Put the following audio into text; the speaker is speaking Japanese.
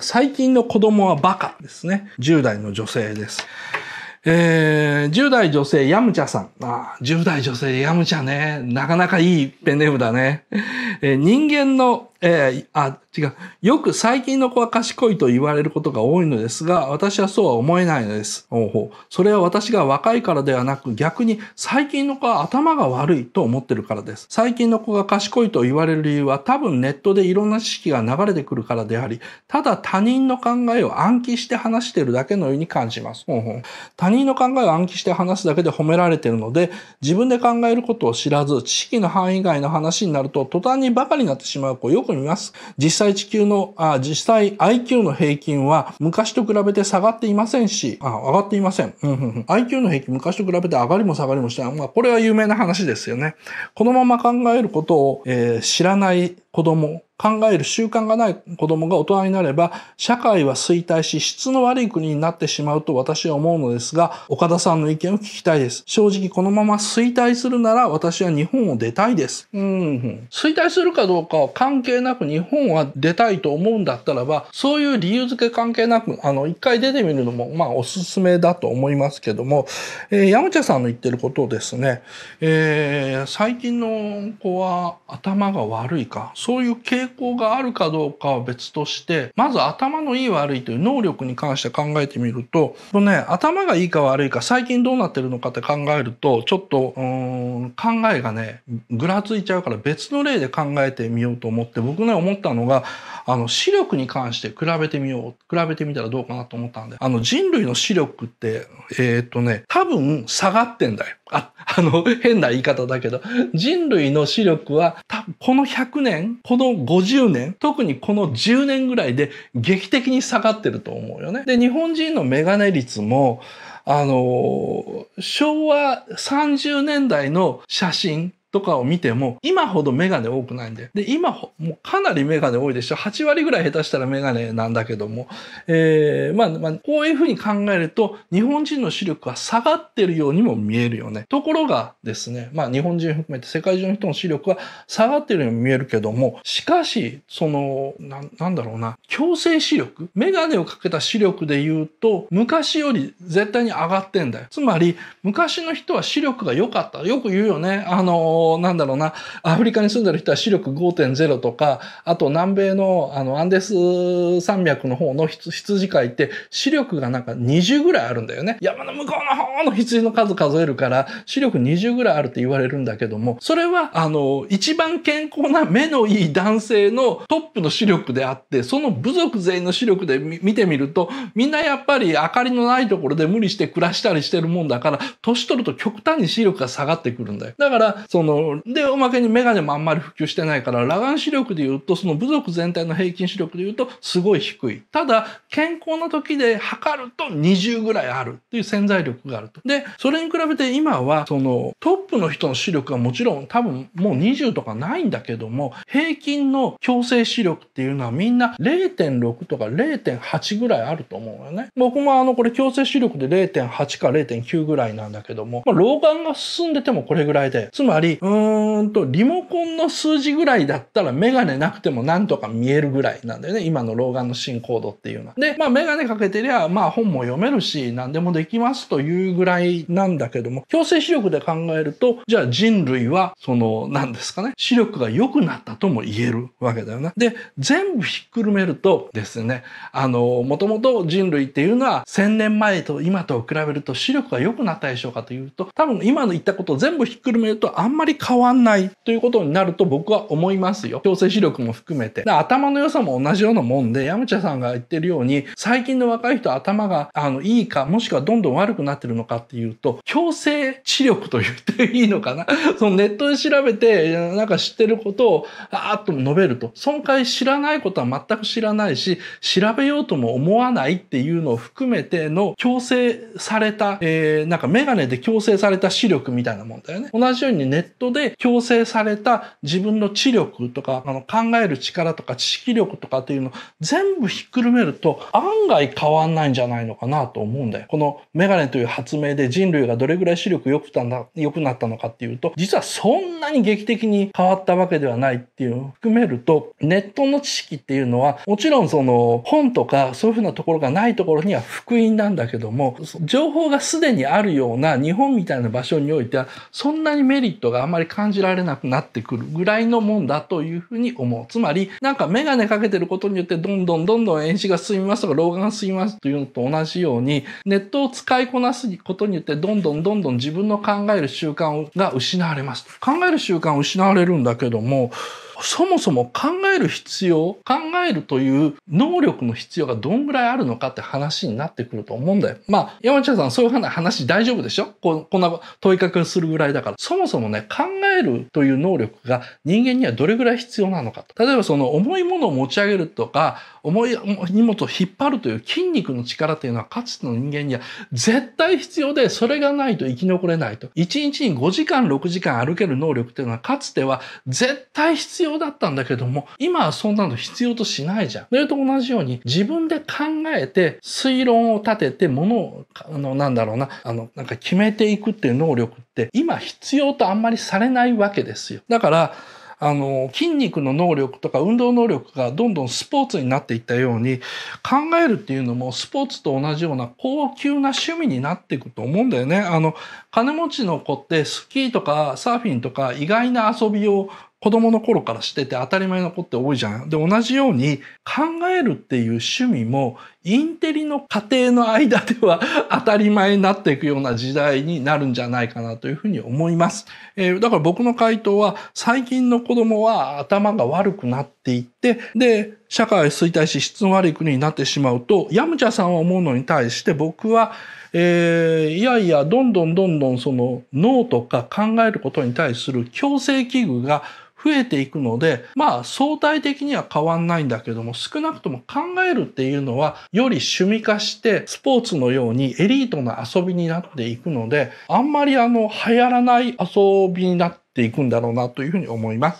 最近の子供はバカですね。10代の女性です。えー、10代女性ヤムチャさん。あ10代女性ヤムチャね。なかなかいいペンネームだね。えー、人間のえー、あ、違う。よく最近の子は賢いと言われることが多いのですが、私はそうは思えないのです。おうそれは私が若いからではなく、逆に最近の子は頭が悪いと思ってるからです。最近の子が賢いと言われる理由は多分ネットでいろんな知識が流れてくるからであり、ただ他人の考えを暗記して話してるだけのように感じます。う他人の考えを暗記して話すだけで褒められてるので、自分で考えることを知らず、知識の範囲外の話になると、途端にバカになってしまう子よく見ます。実際地球の、あ実際 IQ の平均は昔と比べて下がっていませんし、あ上がっていません。うんうんうん、IQ の平均昔と比べて上がりも下がりもしてない。まあ、これは有名な話ですよね。このまま考えることを、えー、知らない子供考える習慣がない子供が大人になれば、社会は衰退し、質の悪い国になってしまうと私は思うのですが、岡田さんの意見を聞きたいです。正直このまま衰退するなら私は日本を出たいです。うん。衰退するかどうかは関係なく日本は出たいと思うんだったらば、そういう理由付け関係なく、あの、一回出てみるのも、まあ、おすすめだと思いますけども、えー、山茶さんの言ってることをですね、えー、最近の子は頭が悪いか、そういう傾向功があるかどうかは別として、まず頭のいい悪いという能力に関して考えてみると、このね、頭がいいか悪いか、最近どうなってるのかって考えると、ちょっと、うん、考えがね、ぐらついちゃうから別の例で考えてみようと思って、僕ね、思ったのが、あの、視力に関して比べてみよう、比べてみたらどうかなと思ったんで、あの、人類の視力って、えー、っとね、多分下がってんだよ。あ、あの、変な言い方だけど、人類の視力はこの100年、この50年、特にこの10年ぐらいで劇的に下がってると思うよね。で、日本人のメガネ率も、あの、昭和30年代の写真とかを見ても、今ほどメガネ多くないんで。で、今、もうかなりメガネ多いでしょ。8割ぐらい下手したらメガネなんだけども。えー、まあ、まあ、こういうふうに考えると、日本人の視力は下がってるようにも見えるよね。ところがですね、まあ、日本人含めて世界中の人の視力は下がってるように見えるけども、しかし、その、な、なんだろうな、強制視力メガネをかけた視力で言うと、昔より絶対に上がってんだよ。つまり、昔の人は視力が良かった。よく言うよね。あのなんだろうな、アフリカに住んでる人は視力5.0とか、あと南米のあのアンデス山脈の方の羊飼いって視力がなんか20ぐらいあるんだよね。山の向こうの方の羊の数数えるから、視力20ぐらいあるって言われるんだけども、それは、あの、一番健康な目のいい男性のトップの視力であって、その部族全員の視力で見てみると、みんなやっぱり明かりのないところで無理して暮らしたりしてるもんだから、年取ると極端に視力が下がってくるんだよ。だから、その、の、で、おまけにメガネもあんまり普及してないから、裸眼視力で言うと、その部族全体の平均視力で言うと、すごい低い。ただ、健康な時で測ると20ぐらいあるっていう潜在力があると。で、それに比べて今は、その、トップの人の視力はもちろん多分もう20とかないんだけども、平均の強制視力っていうのはみんな0.6とか0.8ぐらいあると思うよね。僕もあの、これ強制視力で0.8か0.9ぐらいなんだけども、まあ、老眼が進んでてもこれぐらいで、つまり、うんと、リモコンの数字ぐらいだったらメガネなくてもなんとか見えるぐらいなんだよね。今の老眼の進行度っていうのは。で、まあメガネかけてりゃ、まあ本も読めるし、何でもできますというぐらいなんだけども、強制視力で考えると、じゃあ人類は、その、何ですかね、視力が良くなったとも言えるわけだよな。で、全部ひっくるめるとですね、あの、もともと人類っていうのは1000年前と今と比べると視力が良くなったでしょうかというと、多分今の言ったことを全部ひっくるめるとあんまりまり変わんないということになると僕は思いますよ。強制視力も含めて。頭の良さも同じようなもんで、ヤムチャさんが言ってるように、最近の若い人は頭が、あの、いいか、もしくはどんどん悪くなってるのかっていうと、強制視力と言っていいのかな。そのネットで調べて、なんか知ってることを、あーっと述べると。損壊知らないことは全く知らないし、調べようとも思わないっていうのを含めての強制された、えー、なんかメガネで強制された視力みたいなもんだよね。同じようにネットで強制された自分の知力とか、あの考える力とか知識力とかっていうのを全部ひっくるめると案外変わんないんじゃないのかなと思うんだよ。このメガネという発明で人類がどれぐらい視力良く良くなったのかっていうと、実はそんなに劇的に変わったわけではないっていうのを含めると、ネットの知識っていうのは、もちろんその本とかそういうふうなところがないところには福音なんだけども、情報がすでにあるような日本みたいな場所においては、そんなにメリットがあままり感じられなくなってくるぐらいのもんだというふうに思う。つまり、なんか眼鏡かけてることによってどんどんどんどん遠視が進みますとか老眼が進みますというのと同じように、ネットを使いこなすことによってどんどんどんどん自分の考える習慣が失われます。考える習慣を失われるんだけども、そもそも考える必要、考えるという能力の必要がどんぐらいあるのかって話になってくると思うんだよ。まあ、山ちゃんさんそういう話大丈夫でしょこんな問いかけをするぐらいだから。そもそもね、考えるという能力が人間にはどれぐらい必要なのかと。例えばその重いものを持ち上げるとか、重い荷物を引っ張るという筋肉の力というのはかつての人間には絶対必要で、それがないと生き残れないと。1日に5時間、6時間歩ける能力というのはかつては絶対必要だったんだけども、今はそんなの必要としないじゃん。それと同じように自分で考えて推論を立ててものを、あの、なんだろうな、あの、なんか決めていくっていう能力って今必要とあんまりされないわけですよ。だから、あの、筋肉の能力とか運動能力がどんどんスポーツになっていったように、考えるっていうのもスポーツと同じような高級な趣味になっていくと思うんだよね。あの、金持ちの子ってスキーとかサーフィンとか意外な遊びを子供の頃からしてて当たり前の子って多いじゃん。で、同じように考えるっていう趣味もインテリの家庭の間では当たり前になっていくような時代になるんじゃないかなというふうに思います。えー、だから僕の回答は最近の子供は頭が悪くなっていって、で、社会衰退し質の悪い国になってしまうと、ヤムチャさんは思うのに対して僕は、えー、いやいや、どんどんどんどんその脳とか考えることに対する強制器具が増えていくので、まあ相対的には変わんないんだけども、少なくとも考えるっていうのは、より趣味化して、スポーツのようにエリートな遊びになっていくので、あんまりあの、流行らない遊びになっていくんだろうなというふうに思います。